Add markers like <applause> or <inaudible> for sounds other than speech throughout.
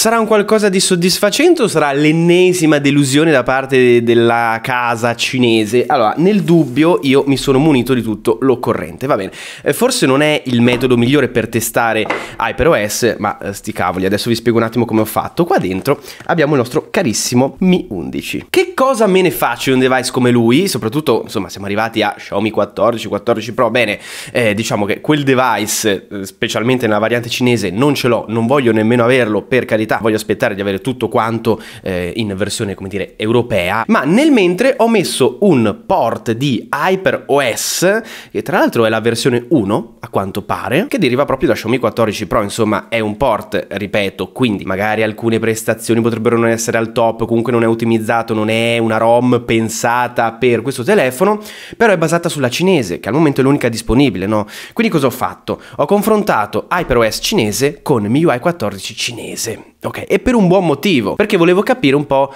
Sarà un qualcosa di soddisfacente o sarà l'ennesima delusione da parte de della casa cinese? Allora, nel dubbio io mi sono munito di tutto l'occorrente, va bene. Eh, forse non è il metodo migliore per testare HyperOS, ma eh, sti cavoli, adesso vi spiego un attimo come ho fatto. Qua dentro abbiamo il nostro carissimo Mi 11. Che cosa me ne faccio di un device come lui? Soprattutto, insomma, siamo arrivati a Xiaomi 14, 14 Pro, bene, eh, diciamo che quel device, eh, specialmente nella variante cinese, non ce l'ho, non voglio nemmeno averlo per carità proprietà, voglio aspettare di avere tutto quanto eh, in versione, come dire, europea, ma nel mentre ho messo un port di HyperOS che tra l'altro è la versione 1, a quanto pare, che deriva proprio da Xiaomi 14 Pro, insomma è un port, ripeto, quindi magari alcune prestazioni potrebbero non essere al top, comunque non è ottimizzato, non è una ROM pensata per questo telefono, però è basata sulla cinese, che al momento è l'unica disponibile, no? Quindi cosa ho fatto? Ho confrontato HyperOS cinese con MIUI 14 cinese ok? E per un buon motivo, perché volevo capire un po'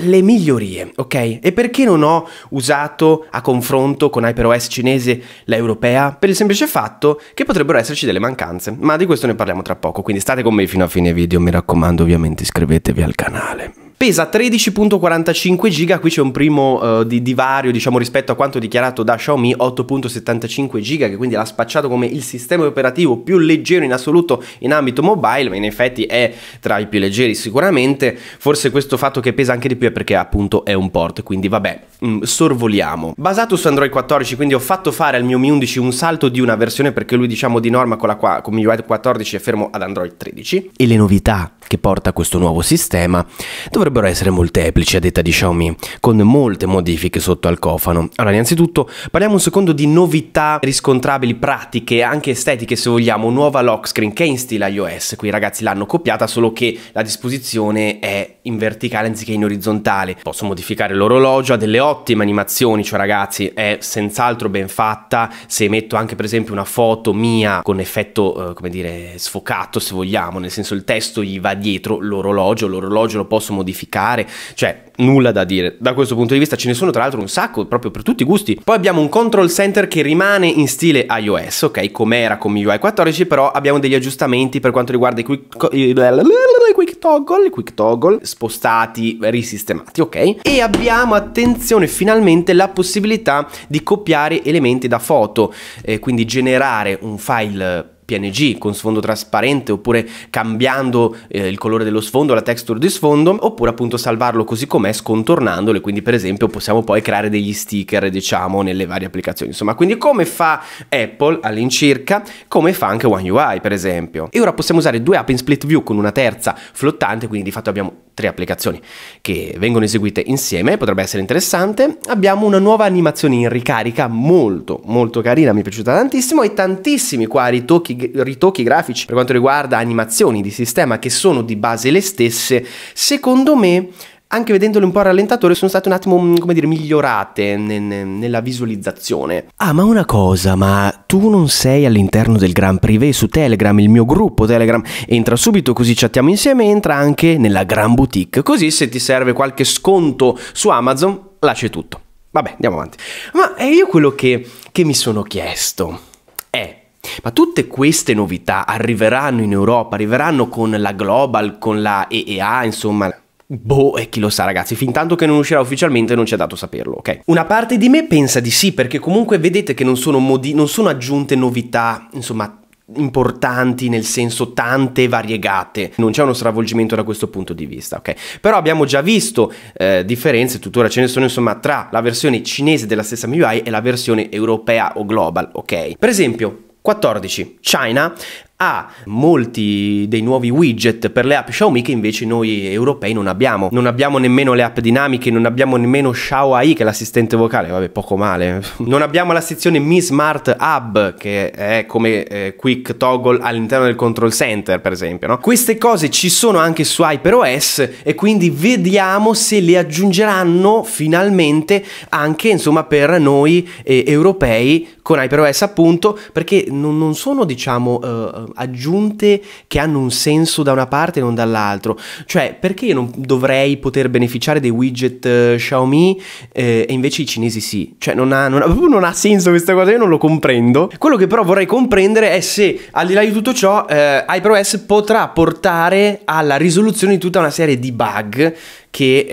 le migliorie, ok? E perché non ho usato a confronto con iPerOS cinese la europea? Per il semplice fatto che potrebbero esserci delle mancanze, ma di questo ne parliamo tra poco, quindi state con me fino a fine video, mi raccomando ovviamente iscrivetevi al canale pesa 13.45 giga, qui c'è un primo eh, di divario diciamo rispetto a quanto dichiarato da Xiaomi 8.75 giga che quindi l'ha spacciato come il sistema operativo più leggero in assoluto in ambito mobile, ma in effetti è tra i più leggeri sicuramente, forse questo fatto che pesa anche di più è perché appunto è un port, quindi vabbè, mm, sorvoliamo. Basato su Android 14, quindi ho fatto fare al mio Mi 11 un salto di una versione perché lui diciamo di norma con la qua, con MIUI 14 è fermo ad Android 13 e le novità che porta questo nuovo sistema dovrebbero essere molteplici a detta di Xiaomi, con molte modifiche sotto al cofano. Allora, innanzitutto parliamo un secondo di novità riscontrabili pratiche, anche estetiche se vogliamo, nuova lock screen che è in stile iOS, qui ragazzi l'hanno copiata solo che la disposizione è in verticale anziché in orizzontale. Posso modificare l'orologio, ha delle ottime animazioni, cioè ragazzi è senz'altro ben fatta, se metto anche per esempio una foto mia con effetto, eh, come dire, sfocato se vogliamo, nel senso il testo gli va dietro l'orologio, l'orologio lo posso modificare, cioè nulla da dire. Da questo punto di vista ce ne sono tra l'altro un sacco, proprio per tutti i gusti. Poi abbiamo un control center che rimane in stile iOS, ok, come era con UI 14, però abbiamo degli aggiustamenti per quanto riguarda i quick, i quick toggle, i quick toggle spostati, risistemati, ok? E abbiamo, attenzione, finalmente la possibilità di copiare elementi da foto, eh, quindi generare un file PNG con sfondo trasparente oppure cambiando eh, il colore dello sfondo, la texture di sfondo oppure appunto salvarlo così com'è scontornandolo e quindi per esempio possiamo poi creare degli sticker diciamo nelle varie applicazioni insomma quindi come fa Apple all'incirca come fa anche One UI per esempio e ora possiamo usare due app in split view con una terza flottante quindi di fatto abbiamo tre applicazioni che vengono eseguite insieme potrebbe essere interessante abbiamo una nuova animazione in ricarica molto molto carina mi è piaciuta tantissimo e tantissimi qua ritocchi ritocchi, grafici per quanto riguarda animazioni di sistema che sono di base le stesse, secondo me anche vedendole un po' rallentatore, sono state un attimo, mm, come dire, migliorate ne, ne, nella visualizzazione. Ah, ma una cosa, ma tu non sei all'interno del Gran Privé su Telegram, il mio gruppo Telegram? Entra subito così chattiamo insieme, entra anche nella Gran Boutique, così se ti serve qualche sconto su Amazon, lascia tutto. Vabbè, andiamo avanti. Ma è io quello che, che mi sono chiesto. Ma tutte queste novità arriveranno in Europa, arriveranno con la Global, con la EEA, insomma, Boh, e chi lo sa ragazzi, fin tanto che non uscirà ufficialmente non c'è dato saperlo, ok? Una parte di me pensa di sì, perché comunque vedete che non sono, modi- non sono aggiunte novità, insomma, importanti nel senso tante variegate non c'è uno stravolgimento da questo punto di vista ok però abbiamo già visto eh, differenze tuttora ce ne sono insomma tra la versione cinese della stessa MIUI e la versione europea o global ok per esempio 14. China ha molti dei nuovi widget per le app Xiaomi che invece noi europei non abbiamo. Non abbiamo nemmeno le app dinamiche, non abbiamo nemmeno Xiaomi che è l'assistente vocale, vabbè poco male. <laughs> Non abbiamo la sezione Mi Smart Hub che è come eh, quick toggle all'interno del control center per esempio. No? Queste cose ci sono anche su iPerOS e quindi vediamo se le aggiungeranno finalmente anche insomma per noi eh, europei con iPerOS appunto perché non, non sono diciamo... Eh, aggiunte che hanno un senso da una parte e non dall'altro. Cioè, perché io non dovrei poter beneficiare dei widget eh, Xiaomi eh, e invece i cinesi sì? Cioè, non ha, non, ha, non ha, senso questa cosa, io non lo comprendo. Quello che però vorrei comprendere è se, al di là di tutto ciò, eh, iProS potrà portare alla risoluzione di tutta una serie di bug che,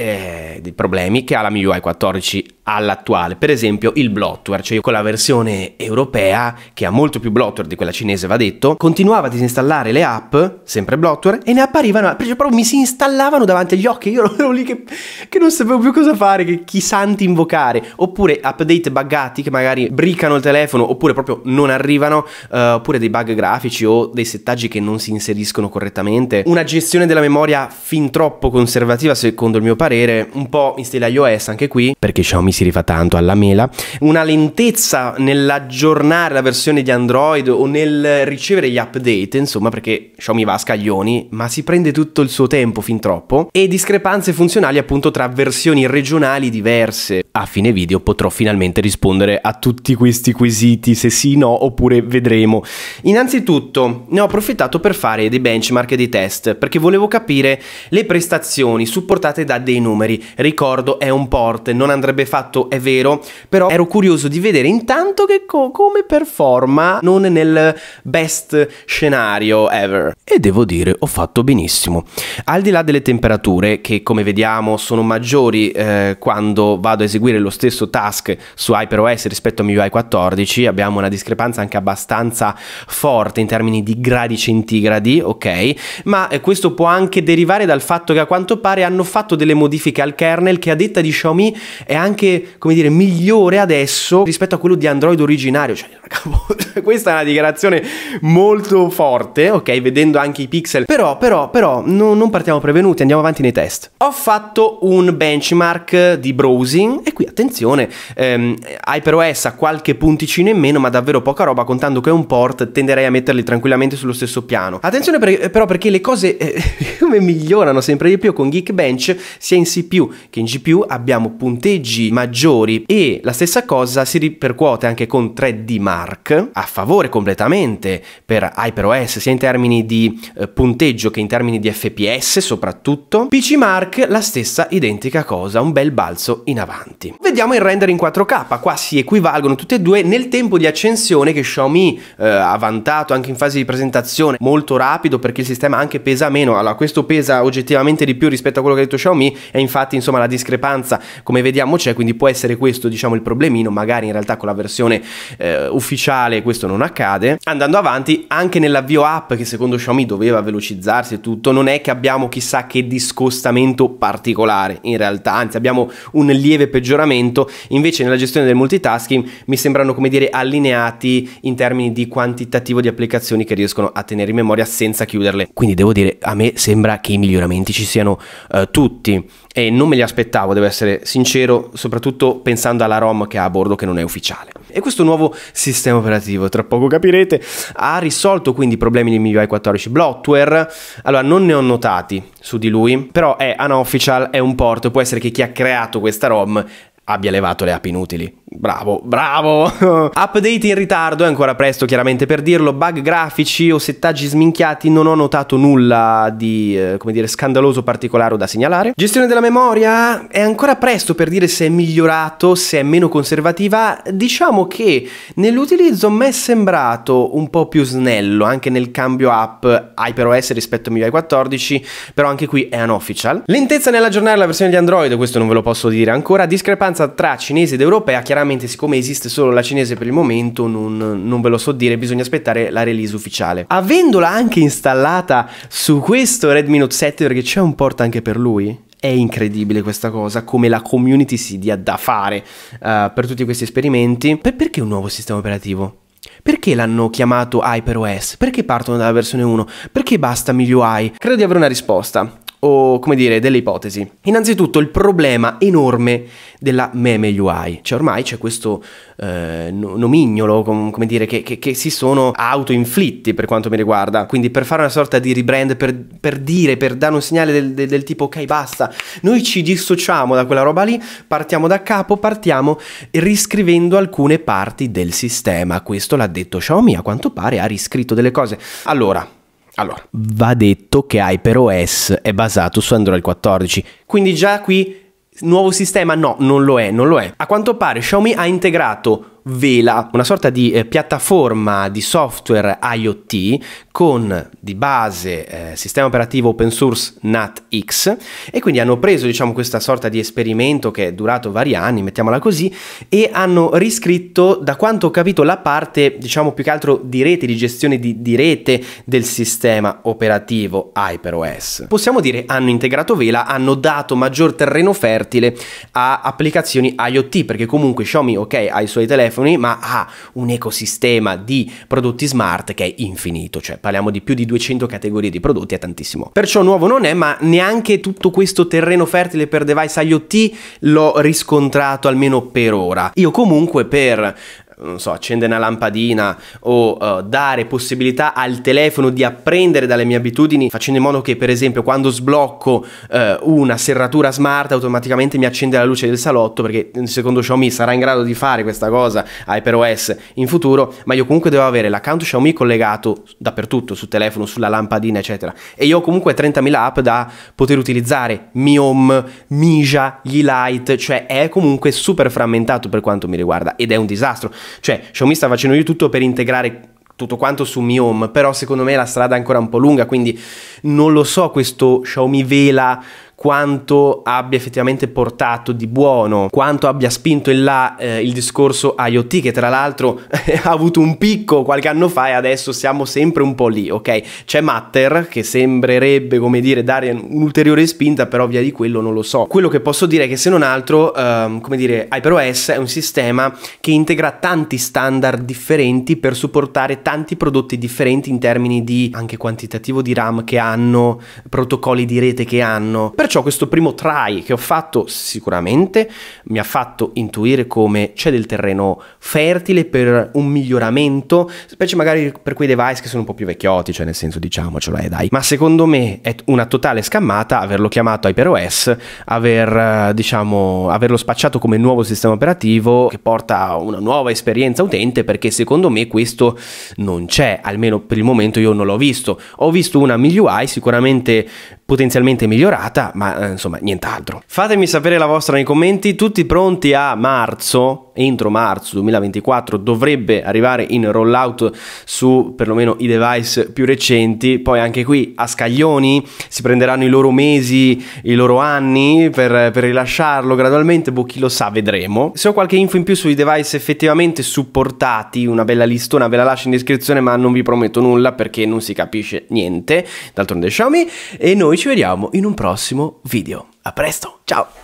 eh, dei problemi che ha la MIUI 14 all'attuale. Per esempio il bloatware, cioè io con la versione europea, che ha molto più bloatware di quella cinese, va detto, continuava a disinstallare le app, sempre bloatware, e ne apparivano, proprio mi si installavano davanti agli occhi, io <laughs> ero lì che, che non sapevo più cosa fare, che chi santi invocare, oppure update buggati che magari bricano il telefono, oppure proprio non arrivano, eh, oppure dei bug grafici o dei settaggi che non si inseriscono correttamente, una gestione della memoria fin troppo conservativa secondo il mio parere, un po' in stile iOS anche qui, perché Xiaomi si rifà tanto alla mela, una lentezza nell'aggiornare la versione di Android o nel ricevere gli update, insomma perché Xiaomi va a scaglioni, ma si prende tutto il suo tempo fin troppo, e discrepanze funzionali appunto tra versioni regionali diverse. A fine video potrò finalmente rispondere a tutti questi quesiti, se sì, no, oppure vedremo. Innanzitutto ne ho approfittato per fare dei benchmark e dei test, perché volevo capire le prestazioni supportate da dei numeri. Ricordo, è un port, non andrebbe fatto fatto, è vero, però ero curioso di vedere intanto che co come performa non nel best scenario ever. E devo dire, ho fatto benissimo. Al di là delle temperature, che come vediamo sono maggiori eh, quando vado a eseguire lo stesso task su HyperOS rispetto a MIUI 14, abbiamo una discrepanza anche abbastanza forte in termini di gradi centigradi, ok? Ma eh, questo può anche derivare dal fatto che a quanto pare hanno fatto delle modifiche al kernel che a detta di Xiaomi è anche come dire, migliore adesso rispetto a quello di Android originario. Cioè, raga, <laughs> boh, questa è una dichiarazione molto forte, ok, vedendo anche i pixel. Però, però, però, no, non partiamo prevenuti, andiamo avanti nei test. Ho fatto un benchmark di browsing e qui, attenzione, ehm, HyperOS ha qualche punticino in meno, ma davvero poca roba, contando che è un port, tenderei a metterli tranquillamente sullo stesso piano. Attenzione per, eh, però perché le cose eh, <laughs> come migliorano sempre di più con Geekbench, sia in CPU che in GPU abbiamo punteggi maggiori maggiori e la stessa cosa si ripercuote anche con 3D Mark a favore completamente per HyperOS sia in termini di eh, punteggio che in termini di FPS soprattutto. PC Mark la stessa identica cosa, un bel balzo in avanti. Vediamo il render in 4K, qua si equivalgono tutte e due nel tempo di accensione che Xiaomi eh, ha vantato anche in fase di presentazione, molto rapido perché il sistema anche pesa meno, allora questo pesa oggettivamente di più rispetto a quello che ha detto Xiaomi e infatti insomma la discrepanza come vediamo c'è, quindi quindi può essere questo diciamo il problemino, magari in realtà con la versione eh, ufficiale questo non accade. Andando avanti, anche nell'avvio app che secondo Xiaomi doveva velocizzarsi e tutto, non è che abbiamo chissà che discostamento particolare in realtà, anzi abbiamo un lieve peggioramento, invece nella gestione del multitasking mi sembrano come dire allineati in termini di quantitativo di applicazioni che riescono a tenere in memoria senza chiuderle. Quindi devo dire, a me sembra che i miglioramenti ci siano eh, tutti e non me li aspettavo, devo essere sincero, soprattutto soprattutto pensando alla ROM che ha a bordo che non è ufficiale. E questo nuovo sistema operativo, tra poco capirete, ha risolto quindi i problemi di MIUI 14 Bloatware. Allora, non ne ho notati su di lui, però è unofficial, è un port, può essere che chi ha creato questa ROM abbia levato le app inutili Bravo, bravo. <laughs> Update in ritardo, è ancora presto chiaramente per dirlo, bug grafici o settaggi sminchiati, non ho notato nulla di, eh, come dire, scandaloso particolare o da segnalare. Gestione della memoria, è ancora presto per dire se è migliorato, se è meno conservativa. Diciamo che nell'utilizzo mi è sembrato un po' più snello, anche nel cambio app HyperOS rispetto a MIUI 14, però anche qui è unofficial. Lentezza nell'aggiornare la versione di Android, questo non ve lo posso dire ancora, discrepanza tra cinese ed europea, chiaramente chiaramente siccome esiste solo la cinese per il momento non, non ve lo so dire, bisogna aspettare la release ufficiale. Avendola anche installata su questo Redmi Note 7 perché c'è un port anche per lui, è incredibile questa cosa, come la community si dia da fare uh, per tutti questi esperimenti. Per perché un nuovo sistema operativo? Perché l'hanno chiamato HyperOS? Perché partono dalla versione 1? Perché basta MIUI? Credo di avere una risposta o come dire delle ipotesi. Innanzitutto il problema enorme della meme UI, cioè ormai c'è questo eh, nomignolo com- come dire, che, che, che si sono autoinflitti per quanto mi riguarda, quindi per fare una sorta di rebrand, per, per dire, per dare un segnale del, del, del, tipo ok basta, noi ci dissociamo da quella roba lì, partiamo da capo, partiamo riscrivendo alcune parti del sistema, questo l'ha detto Xiaomi, a quanto pare ha riscritto delle cose. Allora, allora, va detto che HyperOS è basato su Android 14, quindi già qui nuovo sistema no, non lo è, non lo è. A quanto pare Xiaomi ha integrato Vela, una sorta di eh, piattaforma di software IoT con di base eh, sistema operativo open source NatX e quindi hanno preso diciamo questa sorta di esperimento che è durato vari anni, mettiamola così, e hanno riscritto da quanto ho capito la parte diciamo più che altro di rete, di gestione di, di rete del sistema operativo HyperOS. Possiamo dire hanno integrato Vela, hanno dato maggior terreno fertile a applicazioni IoT perché comunque Xiaomi ok ha i suoi telefoni telefoni, ma ha un ecosistema di prodotti smart che è infinito, cioè parliamo di più di 200 categorie di prodotti, è tantissimo. Perciò nuovo non è, ma neanche tutto questo terreno fertile per device IoT l'ho riscontrato almeno per ora. Io comunque per non so, accendere una lampadina o uh, dare possibilità al telefono di apprendere dalle mie abitudini, facendo in modo che per esempio quando sblocco uh, una serratura smart automaticamente mi accende la luce del salotto, perché mm, secondo Xiaomi sarà in grado di fare questa cosa a iPerOS in futuro, ma io comunque devo avere l'account Xiaomi collegato dappertutto, sul telefono, sulla lampadina, eccetera. E io ho comunque 30.000 app da poter utilizzare, Mi Home, Mija, Yi Lite, cioè è comunque super frammentato per quanto mi riguarda ed è un disastro. Cioè, Xiaomi sta facendo di tutto per integrare tutto quanto su Mi Home, però secondo me la strada è ancora un po' lunga, quindi non lo so questo Xiaomi Vela quanto abbia effettivamente portato di buono, quanto abbia spinto in là eh, il discorso IoT, che tra l'altro <laughs> ha avuto un picco qualche anno fa e adesso siamo sempre un po' lì, ok? C'è Matter che sembrerebbe, come dire, dare un'ulteriore spinta, però via di quello non lo so. Quello che posso dire è che se non altro, ehm, come dire, HyperOS è un sistema che integra tanti standard differenti per supportare tanti prodotti differenti in termini di anche quantitativo di RAM che hanno, protocolli di rete che hanno. Perciò Perciò questo primo try che ho fatto sicuramente mi ha fatto intuire come c'è del terreno fertile per un miglioramento, specie magari per quei device che sono un po' più vecchiotti, cioè nel senso diciamocelo, eh dai. Ma secondo me è una totale scammata averlo chiamato HyperOS, aver, eh, diciamo, averlo spacciato come nuovo sistema operativo che porta a una nuova esperienza utente perché secondo me questo non c'è, almeno per il momento io non l'ho visto. Ho visto una MIUI sicuramente potenzialmente migliorata, ma eh, insomma nient'altro. Fatemi sapere la vostra nei commenti, tutti pronti a marzo entro marzo 2024 dovrebbe arrivare in rollout su perlomeno i device più recenti, poi anche qui a scaglioni si prenderanno i loro mesi, i loro anni per, per rilasciarlo gradualmente, boh chi lo sa, vedremo. Se ho qualche info in più sui device effettivamente supportati, una bella listona ve la lascio in descrizione ma non vi prometto nulla perché non si capisce niente, d'altronde Xiaomi, e noi ci vediamo in un prossimo video. A presto, ciao!